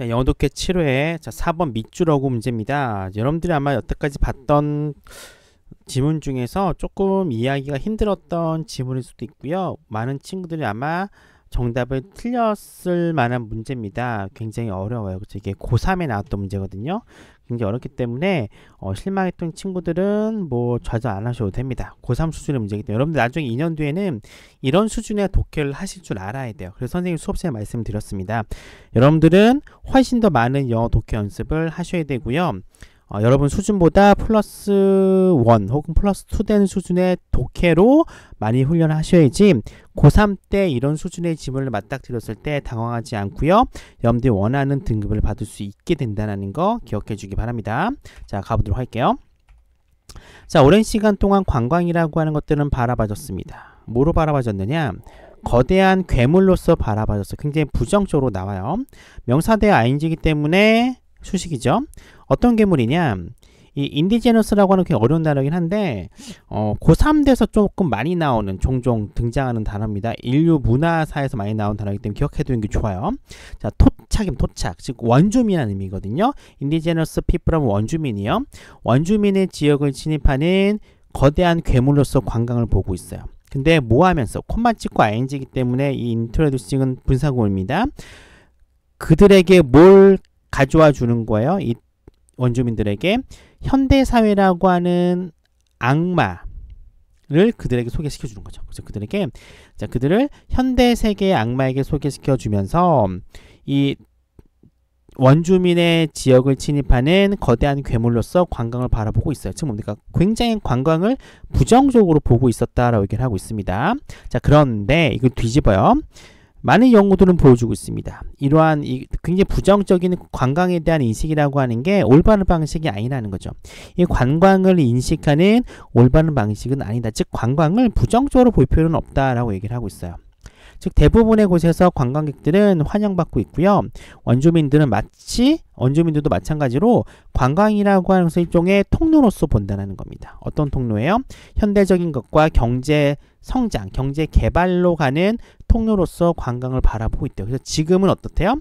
자, 영어독해 7회. 자, 4번 밑줄 어구 문제입니다. 여러분들이 아마 여태까지 봤던 지문 중에서 조금 이해하기가 힘들었던 지문일 수도 있고요. 많은 친구들이 아마 정답을 틀렸을 만한 문제입니다. 굉장히 어려워요. 그렇죠? 이게 고3에 나왔던 문제거든요. 굉장히 어렵기 때문에 어, 실망했던 친구들은 뭐 좌절 안 하셔도 됩니다. 고3 수준의 문제이기 때문에 여러분들 나중에 2년 뒤에는 이런 수준의 독해를 하실 줄 알아야 돼요. 그래서 선생님 수업 시간에 말씀드렸습니다. 여러분들은 훨씬 더 많은 영어 독해 연습을 하셔야 되고요. 어, 여러분 수준보다 플러스 원 혹은 플러스 투된 수준의 독해로 많이 훈련하셔야지 고3 때 이런 수준의 지문을 맞닥뜨렸을 때 당황하지 않고요. 여러분들이 원하는 등급을 받을 수 있게 된다는 거 기억해 주기 바랍니다. 자 가보도록 할게요. 자 오랜 시간 동안 관광이라고 하는 것들은 바라봐줬습니다 뭐로 바라봐줬느냐 거대한 괴물로서 바라봐줬어 굉장히 부정적으로 나와요. 명사대 ing이기 때문에 수식이죠. 어떤 괴물이냐 이 인디제너스라고 하는 게 어려운 단어긴 한데 어, 고3 돼서 조금 많이 나오는 종종 등장하는 단어입니다. 인류 문화사에서 많이 나온 단어이기 때문에 기억해두는 게 좋아요. 자, 토착임 토착 즉 원주민이라는 의미거든요. 인디제너스 피플은 원주민이요. 원주민의 지역을 진입하는 거대한 괴물로서 관광을 보고 있어요. 근데 뭐 하면서 콤마 찍고 ing이기 때문에 이 인트로듀싱은 분사구입니다. 그들에게 뭘 가져와 주는 거예요? 이 원주민들에게 현대 사회라고 하는 악마를 그들에게 소개시켜 주는 거죠. 그래서 그들에게 자 그들을 현대 세계의 악마에게 소개시켜 주면서 이 원주민의 지역을 침입하는 거대한 괴물로서 관광을 바라보고 있어요. 지금 뭡니까? 굉장히 관광을 부정적으로 보고 있었다라고 얘기를 하고 있습니다. 자, 그런데 이걸 뒤집어요. 많은 연구들은 보여주고 있습니다. 이러한 굉장히 부정적인 관광에 대한 인식이라고 하는 게 올바른 방식이 아니라는 거죠. 이 관광을 인식하는 올바른 방식은 아니다. 즉 관광을 부정적으로 볼 필요는 없다라고 얘기를 하고 있어요. 즉 대부분의 곳에서 관광객들은 환영받고 있고요. 원주민들은 마치 원주민들도 마찬가지로 관광이라고 하는 것을 일종의 통로로서 본다는 겁니다. 어떤 통로예요? 현대적인 것과 경제 성장, 경제 개발로 가는 통로로서 관광을 바라보고 있대요. 그래서 지금은 어떻대요?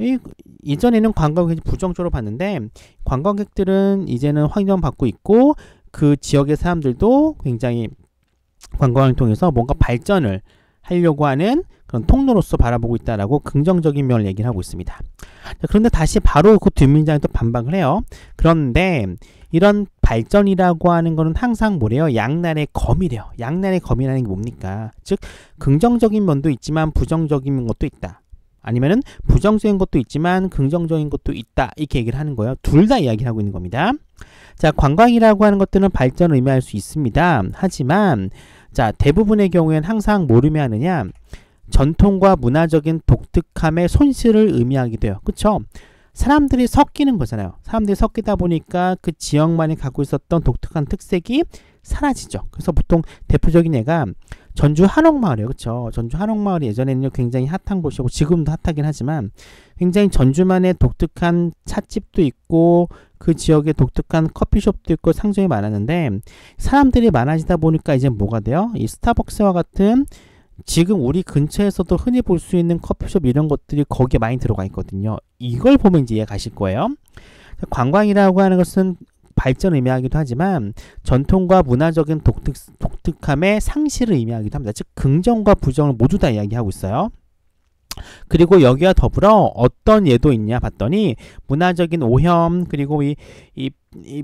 이, 이전에는 관광객이 부정적으로 봤는데 관광객들은 이제는 환영받고 있고 그 지역의 사람들도 굉장히 관광을 통해서 뭔가 발전을 하려고 하는 그런 통로로서 바라보고 있다라고 긍정적인 면을 얘기를 하고 있습니다. 그런데 다시 바로 그 뒷문장에 또 반박을 해요. 그런데 이런 발전이라고 하는 거는 항상 뭐래요? 양날의 검이래요. 양날의 검이라는 게 뭡니까? 즉 긍정적인 면도 있지만 부정적인 것도 있다. 아니면은 부정적인 것도 있지만 긍정적인 것도 있다. 이렇게 얘기를 하는 거예요. 둘 다 이야기를 하고 있는 겁니다. 자, 관광이라고 하는 것들은 발전을 의미할 수 있습니다. 하지만 자, 대부분의 경우에는 항상 모름이 하느냐? 전통과 문화적인 독특함의 손실을 의미하기도 해요. 그쵸? 사람들이 섞이는 거잖아요. 사람들이 섞이다 보니까 그 지역만이 갖고 있었던 독특한 특색이 사라지죠. 그래서 보통 대표적인 예가 전주 한옥마을이에요. 그렇죠? 전주 한옥마을이 예전에는 굉장히 핫한 곳이고 지금도 핫하긴 하지만 굉장히 전주만의 독특한 찻집도 있고 그지역의 독특한 커피숍도 있고 상점이 많았는데 사람들이 많아지다 보니까 이제 뭐가 돼요? 이 스타벅스와 같은 지금 우리 근처에서도 흔히 볼 수 있는 커피숍 이런 것들이 거기에 많이 들어가 있거든요. 이걸 보면 이제 이해 가실 거예요. 그러니까 관광이라고 하는 것은 발전을 의미하기도 하지만 전통과 문화적인 독특, 독특함의 상실을 의미하기도 합니다. 즉 긍정과 부정을 모두 다 이야기하고 있어요. 그리고 여기와 더불어 어떤 예도 있냐 봤더니 문화적인 오염 그리고 이, 이, 이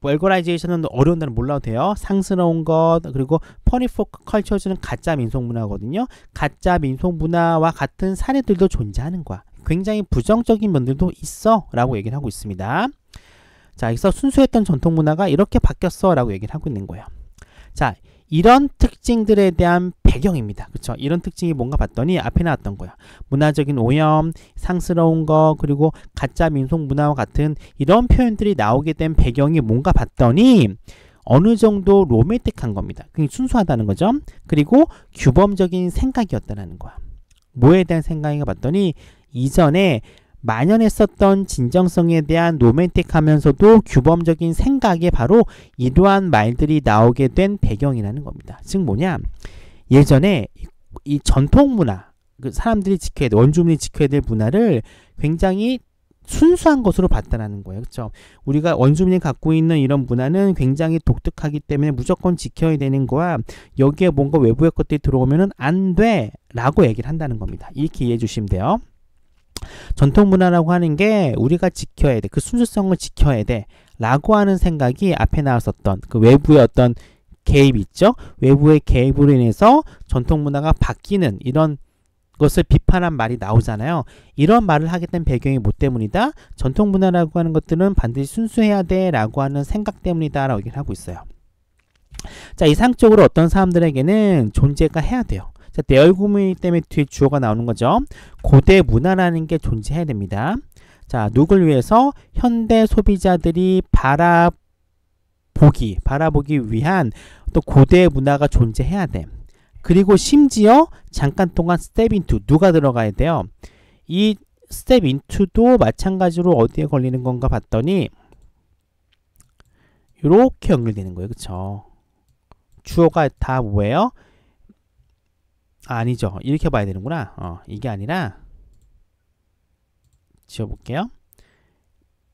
뭐 엘거라이제이션은 어려운 단어 몰라도 돼요. 상스러운 것 그리고 퍼니포 크 컬처즈는 가짜 민속 문화거든요. 가짜 민속 문화와 같은 사례들도 존재하는 거야. 굉장히 부정적인 면들도 있어 라고 얘기를 하고 있습니다. 자, 여기서 순수했던 전통 문화가 이렇게 바뀌었어 라고 얘기를 하고 있는 거예요. 자, 이런 특징들에 대한 배경입니다. 그렇죠? 이런 특징이 뭔가 봤더니 앞에 나왔던 거야. 문화적인 오염, 상스러운 거, 그리고 가짜 민속 문화와 같은 이런 표현들이 나오게 된 배경이 뭔가 봤더니 어느 정도 로맨틱한 겁니다. 굉장 순수하다는 거죠. 그리고 규범적인 생각이었다는 거야. 뭐에 대한 생각인가 봤더니 이전에 만연했었던 진정성에 대한 로맨틱하면서도 규범적인 생각에 바로 이러한 말들이 나오게 된 배경이라는 겁니다. 즉 뭐냐 예전에 이 전통 문화 그 사람들이 지켜야 돼 원주민이 지켜야 될 문화를 굉장히 순수한 것으로 봤다라는 거예요. 그렇죠? 우리가 원주민이 갖고 있는 이런 문화는 굉장히 독특하기 때문에 무조건 지켜야 되는 거야. 여기에 뭔가 외부의 것들이 들어오면안 돼라고 얘기를 한다는 겁니다. 이렇게 이해해 주시면 돼요. 전통 문화라고 하는 게 우리가 지켜야 돼. 그 순수성을 지켜야 돼. 라고 하는 생각이 앞에 나왔었던 그 외부의 어떤 개입 있죠? 외부의 개입으로 인해서 전통 문화가 바뀌는 이런 것을 비판한 말이 나오잖아요. 이런 말을 하게 된 배경이 뭐 때문이다? 전통 문화라고 하는 것들은 반드시 순수해야 돼 라고 하는 생각 때문이다 라고 얘기를 하고 있어요. 자, 이상적으로 어떤 사람들에게는 존재가 해야 돼요. 자, 내얼굴이기 때문에 뒤에 주어가 나오는 거죠. 고대 문화라는 게 존재해야 됩니다. 자, 누굴 위해서 현대 소비자들이 바라보기, 바라보기 위한 또 고대 문화가 존재해야 돼. 그리고 심지어 잠깐 동안 스텝 인투 누가 들어가야 돼요. 이 스텝 인투도 마찬가지로 어디에 걸리는 건가 봤더니 이렇게 연결되는 거예요. 그쵸? 주어가 다 뭐예요? 아, 니죠 이렇게 봐야 되는구나. 어, 이게 아니라 지워볼게요.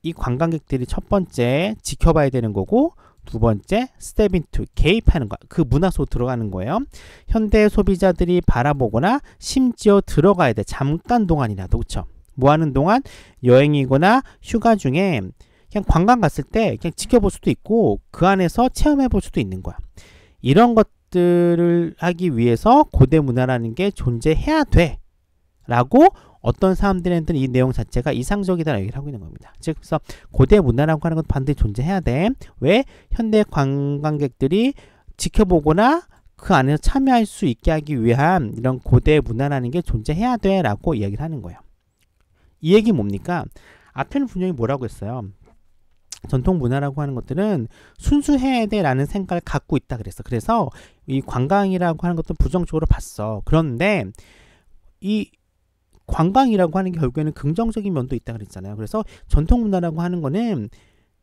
이 관광객들이 첫 번째 지켜봐야 되는 거고 두 번째 스텝 인투 개입하는 거. 그 문화 속 들어가는 거예요. 현대 소비자들이 바라보거나 심지어 들어가야 돼. 잠깐 동안이라도 그렇뭐 하는 동안 여행이거나 휴가 중에 그냥 관광 갔을 때 그냥 지켜볼 수도 있고 그 안에서 체험해 볼 수도 있는 거야. 이런 것 것들을 하기 위해서 고대 문화라는 게 존재해야 돼. 라고 어떤 사람들한테는 이 내용 자체가 이상적이다라고 얘기를 하고 있는 겁니다. 즉, 그래서 고대 문화라고 하는 건 반드시 존재해야 돼. 왜? 현대 관광객들이 지켜보거나 그 안에서 참여할 수 있게 하기 위한 이런 고대 문화라는 게 존재해야 돼 라고 이야기를 하는 거예요. 이 얘기 뭡니까? 앞에는 분명히 뭐라고 했어요? 전통 문화라고 하는 것들은 순수해야 돼라는 생각을 갖고 있다 그랬어. 그래서 이 관광이라고 하는 것도 부정적으로 봤어. 그런데 이 관광이라고 하는 게 결국에는 긍정적인 면도 있다 그랬잖아요. 그래서 전통 문화라고 하는 거는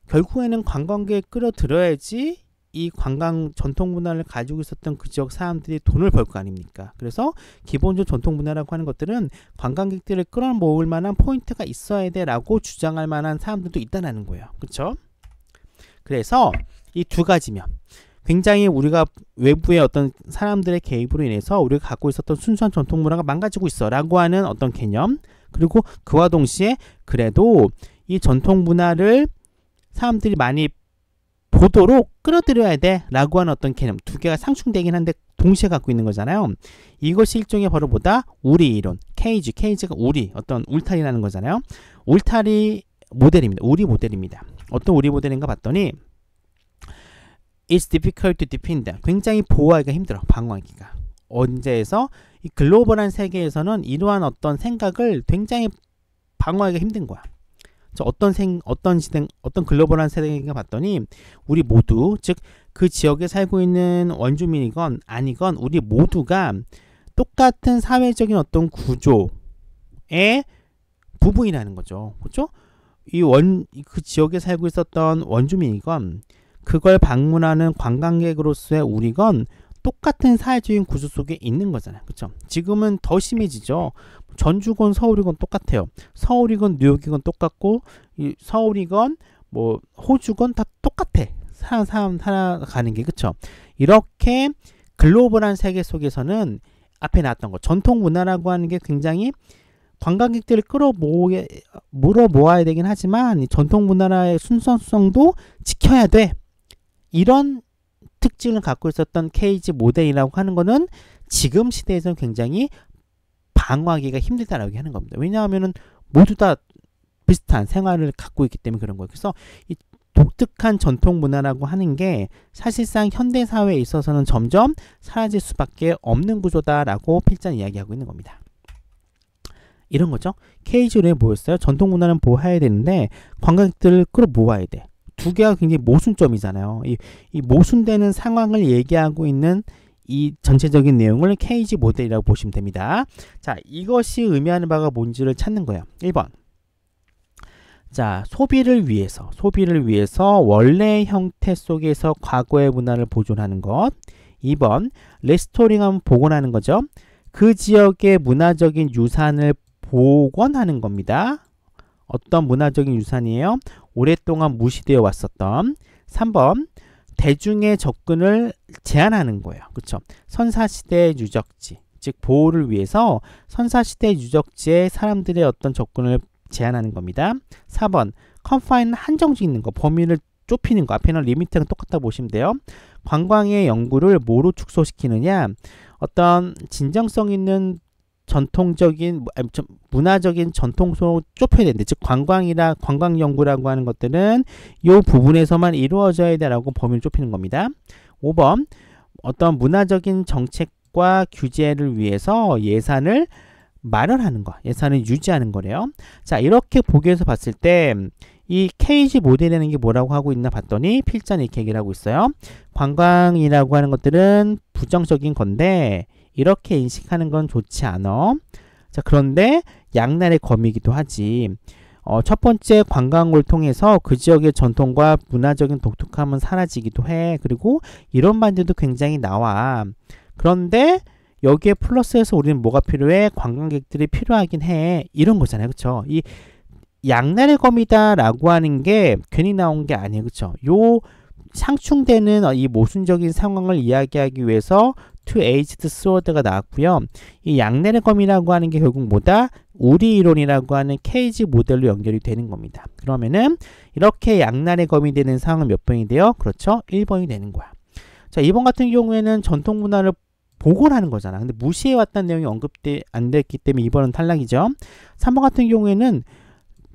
결국에는 관광객 끌어들여야지 이 관광 전통 문화를 가지고 있었던 그 지역 사람들이 돈을 벌 거 아닙니까? 그래서 기본적으로 전통 문화라고 하는 것들은 관광객들을 끌어모을 만한 포인트가 있어야 돼라고 주장할 만한 사람들도 있다라는 거예요. 그렇죠? 그래서 이 두 가지면 굉장히 우리가 외부의 어떤 사람들의 개입으로 인해서 우리가 갖고 있었던 순수한 전통 문화가 망가지고 있어라고 하는 어떤 개념 그리고 그와 동시에 그래도 이 전통 문화를 사람들이 많이 보도로 끌어들여야 돼 라고 하는 어떤 개념 두 개가 상충되긴 한데 동시에 갖고 있는 거잖아요 이것이 일종의 바로 보다 우리 이론 케이지 케이지가 우리 어떤 울타리라는 거잖아요 울타리 모델입니다 우리 모델입니다 어떤 우리 모델인가 봤더니 It's difficult to defend 굉장히 보호하기가 힘들어 방어하기가 언제에서 이 글로벌한 세계에서는 이러한 어떤 생각을 굉장히 방어하기가 힘든 거야 그 어떤 생 어떤 시대 어떤 글로벌한 세대인가 봤더니 우리 모두 즉 그 지역에 살고 있는 원주민이건 아니건 우리 모두가 똑같은 사회적인 어떤 구조의 부분이라는 거죠. 그렇죠? 이원 그 지역에 살고 있었던 원주민이건 그걸 방문하는 관광객으로서의 우리건 똑같은 사회주의 구조 속에 있는 거잖아요. 그렇죠? 지금은 더 심해지죠. 전주건 서울이건 똑같아요. 서울이건 뉴욕이건 똑같고 이 서울이건 뭐 호주건 다 똑같아. 사람 사람 살아가는 게 그렇죠? 이렇게 글로벌한 세계 속에서는 앞에 나왔던 거 전통 문화라고 하는 게 굉장히 관광객들을 끌어모으게 물어 모아야 되긴 하지만 이 전통 문화의 순수성도 지켜야 돼. 이런 특징을 갖고 있었던 케이지 모델이라고 하는 거는 지금 시대에서는 굉장히 방어하기가 힘들다라고 하는 겁니다. 왜냐하면 모두 다 비슷한 생활을 갖고 있기 때문에 그런 거예요. 그래서 이 독특한 전통 문화라고 하는 게 사실상 현대 사회에 있어서는 점점 사라질 수밖에 없는 구조다라고 필자는 이야기하고 있는 겁니다. 이런 거죠. 케이지로의 뭐였어요? 전통 문화는 보호해야 되는데 관광객들을 끌어모아야 돼. 두 개가 굉장히 모순점이잖아요. 이, 이 모순되는 상황을 얘기하고 있는 이 전체적인 내용을 케이지 모델이라고 보시면 됩니다. 자, 이것이 의미하는 바가 뭔지를 찾는 거예요. 1번. 자, 소비를 위해서, 소비를 위해서 원래 형태 속에서 과거의 문화를 보존하는 것. 2번, 레스토링하면 복원하는 거죠. 그 지역의 문화적인 유산을 복원하는 겁니다. 어떤 문화적인 유산이에요? 오랫동안 무시되어 왔었던 3번 대중의 접근을 제한하는 거예요. 그렇죠? 선사시대 유적지 즉 보호를 위해서 선사시대 유적지에 사람들의 어떤 접근을 제한하는 겁니다. 4번 컨파인 한정 지있는거 범위를 좁히는 거 앞에는 리미트랑 똑같다 보시면 돼요. 관광의 연구를 뭐로 축소시키느냐 어떤 진정성 있는 전통적인 뭐, 문화적인 전통성으로 좁혀야 되는데 즉 관광이나 관광 연구라고 하는 것들은 이 부분에서만 이루어져야 되라고 범위를 좁히는 겁니다. 5번 어떤 문화적인 정책과 규제를 위해서 예산을 마련하는 거, 예산을 유지하는 거래요. 자, 이렇게 보기에서 봤을 때 이 케이지 모델이라는 게 뭐라고 하고 있나 봤더니 필자는 이렇게 얘기를 하고 있어요. 관광이라고 하는 것들은 부정적인 건데 이렇게 인식하는 건 좋지 않어. 자, 그런데 양날의 검이기도 하지. 어, 첫 번째 관광을 통해서 그 지역의 전통과 문화적인 독특함은 사라지기도 해. 그리고 이런 반대도 굉장히 나와. 그런데 여기에 플러스해서 우리는 뭐가 필요해? 관광객들이 필요하긴 해. 이런 거잖아요. 그렇죠이 양날의 검이다 라고 하는 게 괜히 나온 게 아니에요. 그렇죠요 상충되는 이 모순적인 상황을 이야기하기 위해서 투 에이지드 스워드가 나왔고요. 이 양날의 검이라고 하는 게 결국 뭐다? 우리 이론이라고 하는 케이지 모델로 연결이 되는 겁니다. 그러면은 이렇게 양날의 검이 되는 상황은 몇 번이 돼요? 그렇죠? 1번이 되는 거야. 자, 2번 같은 경우에는 전통 문화를 보고라는 거잖아. 근데 무시해왔다는 내용이 언급돼 안 됐기 때문에 2번은 탈락이죠. 3번 같은 경우에는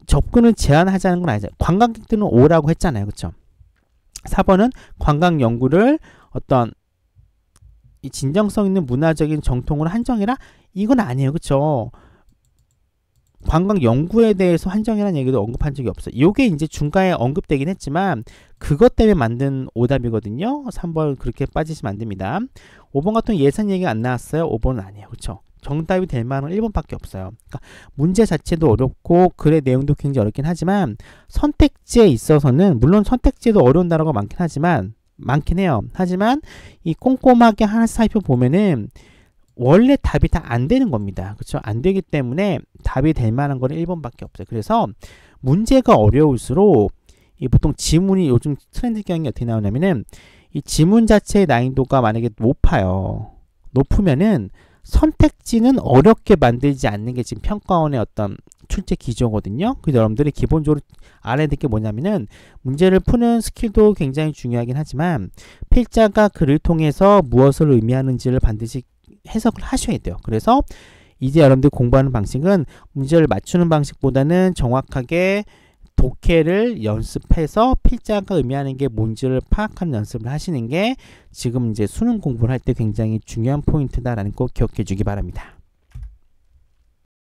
접근을 제한하자는 건 아니죠. 관광객들은 오라고 했잖아요. 그렇죠? 4번은 관광 연구를 어떤 이 진정성 있는 문화적인 정통으로 한정이라 이건 아니에요. 그쵸 관광 연구에 대해서 한정이라는 얘기도 언급한 적이 없어요. 이게 이제 중간에 언급되긴 했지만 그것 때문에 만든 오답이거든요. 3번 그렇게 빠지시면 안 됩니다. 5번 같은 예산 얘기가 안 나왔어요. 5번은 아니에요. 그쵸 정답이 될 만한 1번밖에 없어요. 그러니까 문제 자체도 어렵고 글의 내용도 굉장히 어렵긴 하지만 선택지에 있어서는 물론 선택지에도 어려운 단어가 많긴 하지만 많긴 해요. 하지만 이 꼼꼼하게 하나 살펴보면은 원래 답이 다 안 되는 겁니다. 그렇죠? 안 되기 때문에 답이 될 만한 거는 1번밖에 없어요. 그래서 문제가 어려울수록 이 보통 지문이 요즘 트렌드 경향이 어떻게 나오냐면은 이 지문 자체의 난이도가 만약에 높아요. 높으면은 선택지는 어렵게 만들지 않는 게 지금 평가원의 어떤 출제 기조거든요. 그래서 여러분들이 기본적으로 알아야 될 게 뭐냐면은 문제를 푸는 스킬도 굉장히 중요하긴 하지만 필자가 글을 통해서 무엇을 의미하는지를 반드시 해석을 하셔야 돼요. 그래서 이제 여러분들 공부하는 방식은 문제를 맞추는 방식보다는 정확하게 독해를 연습해서 필자가 의미하는 게 뭔지를 파악하는 연습을 하시는 게 지금 이제 수능 공부를 할 때 굉장히 중요한 포인트다라는 거 기억해 주기 바랍니다.